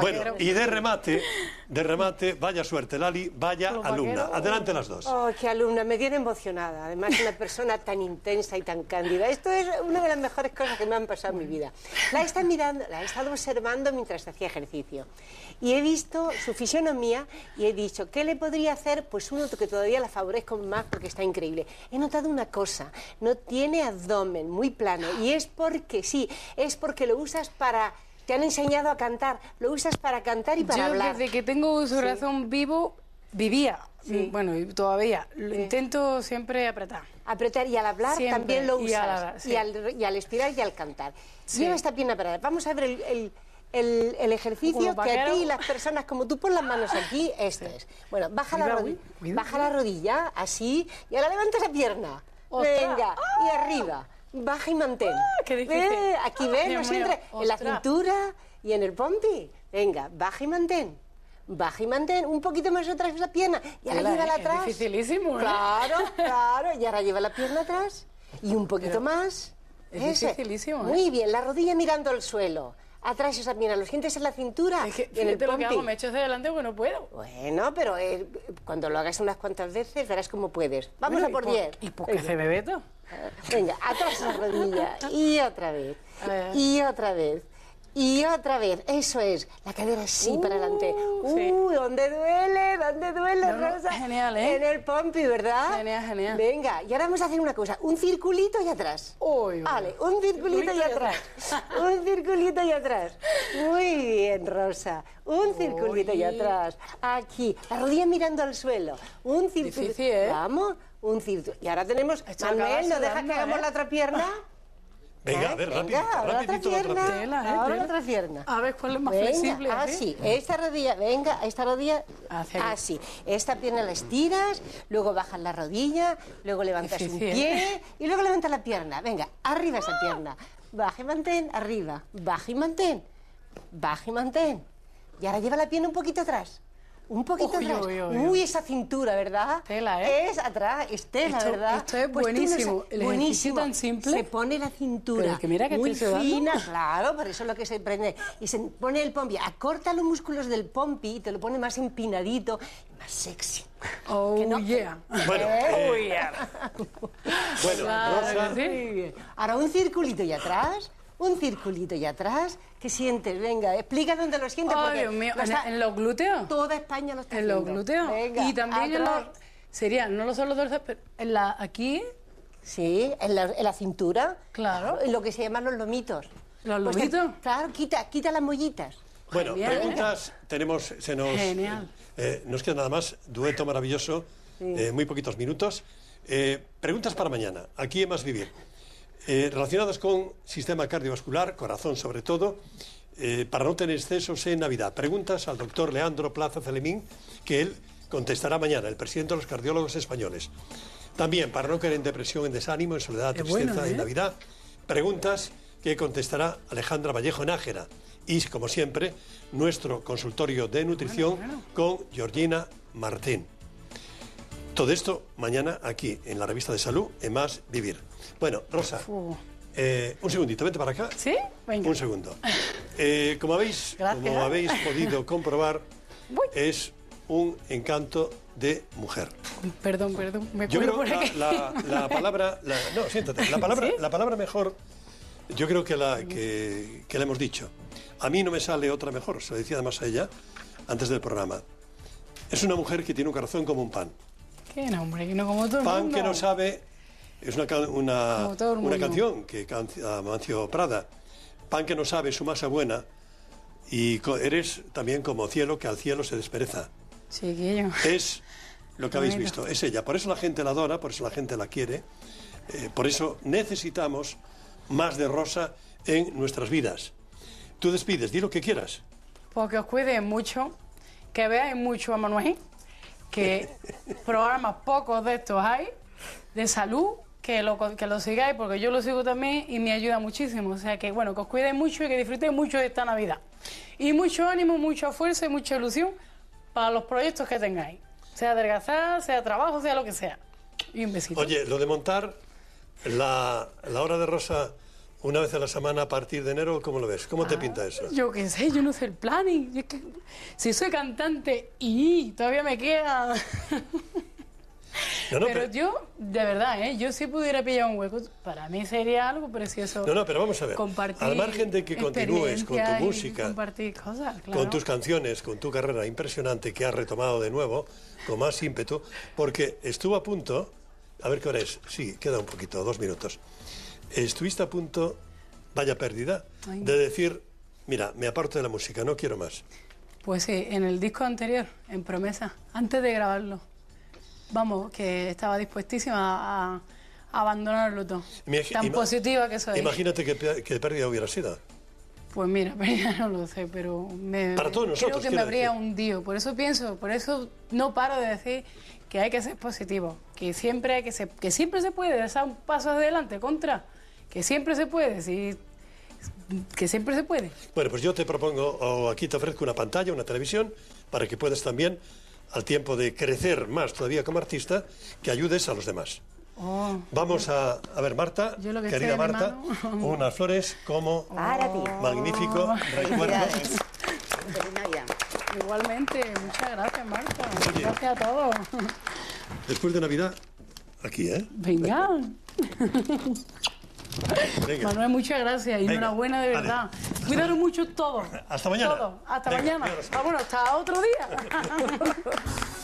Bueno, y de remate, de remate, vaya suerte, Lali, vaya alumna. Adelante las dos. Oh, qué alumna, me tiene emocionada. Además, una persona tan intensa y tan cándida. Esto es una de las mejores cosas que me han pasado en mi vida. La he estado mirando, la he estado observando mientras hacía ejercicio. Y he visto su fisionomía y he dicho, ¿qué le podría hacer? Pues uno que todavía la favorezco más porque está increíble. He notado una cosa, no tiene abdomen, muy plano. Y es porque, sí, es porque lo usas para te han enseñado a cantar, lo usas para cantar y para Yo hablar. Desde que tengo su razón vivo, vivía, bueno, bueno, todavía, lo intento siempre apretar. Apretar y al hablar también lo usas. Y al, estirar y, al, cantar. Lleva esta pierna para Vamos a ver el, ejercicio que a ti y las personas como tú pon las manos aquí, esto es. Bueno, baja, la, rodilla, baja la rodilla, así, y ahora levanta la pierna. y arriba baja y mantén. Ah, qué difícil. aquí ah, ven, siempre en la cintura y en el pompi. Venga, baja y mantén. Baja y mantén, un poquito más atrás la pierna. Y ahora lleva la atrás. ¿eh? Claro, claro. Y ahora lleva la pierna atrás. Y un poquito más. Es ¿eh? Muy bien, la rodilla mirando al suelo atrás y también a los dientes en la cintura. Es que, en el lo que hago, me echo hacia adelante porque no puedo. Bueno, pero eh, cuando lo hagas unas cuantas veces verás cómo puedes. Vamos a por 10. ¿Y qué hace Bebeto? Venga, atrás la rodilla y otra vez. Y otra vez. Y otra vez, eso es, la cadera así para adelante. Uh, ¿dónde duele? ¿Dónde duele, Rosa? Genial, ¿eh? En el pompi, ¿verdad? Genial, genial. Venga, y ahora vamos a hacer una cosa, un circulito y atrás. Uy, vale, un circulito y atrás. un circulito y atrás. Muy bien, Rosa. Un circulito y atrás. Aquí, la rodilla mirando al suelo. Un circulito. Difícil, ¿eh? Vamos, un circulito. Y ahora tenemos... Manuel, ¿no deja que hagamos ¿eh? la otra pierna? Venga, a ver, rápido. ahora eh, otra pierna. ahora otra pierna. A ver, ¿cuál es más venga, flexible? Así, esta rodilla, venga, esta rodilla, así. Esta pierna la estiras, luego bajas la rodilla, luego levantas un pie y luego levantas la pierna. Venga, arriba esa pierna. Baja y mantén, arriba. Baja y mantén. Baja y mantén. Y ahora lleva la pierna un poquito atrás un poquito uy, atrás. Uy, esa cintura, ¿verdad? Tela, ¿eh? Es atrás, es tela, ¿verdad? Esto es pues buenísimo. buenísimo. tan simple. Se pone la cintura. mira que muy fina, claro, por eso es lo que se prende. Y se pone el pompi, acorta los músculos del pompi y te lo pone más empinadito, más sexy. Oh, no, yeah. Bueno, eh. oh, eh, yeah. bueno Ahora un circulito y atrás un circulito y atrás, que sientes, venga, explica dónde lo sientes. Dios mío. ¿En, los glúteos? Toda España lo está ¿En los glúteos? y también en los... Sería, no lo son los dorsales, pero en la, aquí... Sí, en la, en la cintura. Claro. En lo que se llaman los lomitos. ¿Los pues, lomitos? claro, quita, quita las mollitas. Bueno, ¿eh? preguntas tenemos, se nos... Genial. Eh, eh, nos queda nada más, dueto maravilloso, muy poquitos minutos. preguntas para mañana, aquí en Más Vivir. Eh, relacionadas con sistema cardiovascular, corazón sobre todo, eh, para no tener excesos en Navidad. Preguntas al doctor Leandro Plaza Celemín, que él contestará mañana, el presidente de los cardiólogos españoles. También, para no caer en depresión, en desánimo, en soledad, tristeza en ¿eh? Navidad, preguntas que contestará Alejandra Vallejo Nájera. Y, como siempre, nuestro consultorio de nutrición con Georgina Martín de esto mañana aquí, en la revista de salud, en Más Vivir. Bueno, Rosa. Eh, un segundito, vente para acá. ¿Sí? Venga. Un segundo. Eh, como, habéis, habéis podido comprobar, es un encanto de mujer. Perdón, perdón, me Yo creo por la, palabra... La, no, siéntate. La palabra, mejor, yo creo que la, que, que la hemos dicho. A mí no me sale otra mejor, se lo decía además a ella antes del programa. Es una mujer que tiene un corazón como un pan. Qué no como todo Pan que no sabe es una, canción que canta Mancio Prada. Pan que no sabe, su masa buena. Y eres también como cielo que al cielo se despereza. yo... Es lo que habéis visto, es ella. Por eso la gente la adora, por eso la gente la quiere. Eh, por eso necesitamos más de Rosa en nuestras vidas. Tú despides, di lo que quieras. Porque pues os cuide mucho, que veáis mucho a Manuel que programas pocos de estos hay, de salud, que lo, que lo sigáis, porque yo lo sigo también y me ayuda muchísimo. O sea que, bueno, que os cuidéis mucho y que disfrutéis mucho de esta Navidad. Y mucho ánimo, mucha fuerza y mucha ilusión para los proyectos que tengáis. Sea adelgazar, sea trabajo, sea lo que sea. Y un besito. Oye, lo de montar la, la hora de Rosa una vez a la semana a partir de enero, ¿cómo lo ves? ¿Cómo te ah, pinta eso? Yo qué sé, yo no sé el planning. si soy cantante y todavía me queda. pero, yo, de verdad, ¿eh? yo si pudiera pillar un hueco, para mí sería algo precioso. No, no, pero vamos a ver. Al margen de que continúes con tu música, con tus canciones, con tu carrera impresionante que has retomado de nuevo, con más ímpetu, porque estuvo a punto, a ver qué hora es, sí, queda un poquito, dos minutos estuviste a punto, vaya pérdida, de decir, mira, me aparto de la música, no quiero más. Pues sí, en el disco anterior, en Promesa, antes de grabarlo, vamos, que estaba dispuestísima a, abandonarlo todo. Tan positiva que soy. Imagínate qué, pérdida hubiera sido. Pues mira, no lo sé, pero me, creo que me habría un hundido. Por eso pienso, por eso no paro de decir que hay que ser positivo, que siempre hay que que siempre se puede dar un paso adelante contra que siempre se puede, sí, que siempre se puede. Bueno, pues yo te propongo, o aquí te ofrezco una pantalla, una televisión, para que puedas también, al tiempo de crecer más todavía como artista, que ayudes a los demás. Oh. Vamos a, ver, Marta, querida Marta, unas flores como oh. magnífico recuerdo. Igualmente, muchas gracias, Marta. gracias a todos. Después de Navidad, aquí, ¿eh? Venga. Manuel, muchas gracias y enhorabuena de verdad. cuidaron mucho todo. Hasta mañana. Hasta mañana. bueno hasta otro día.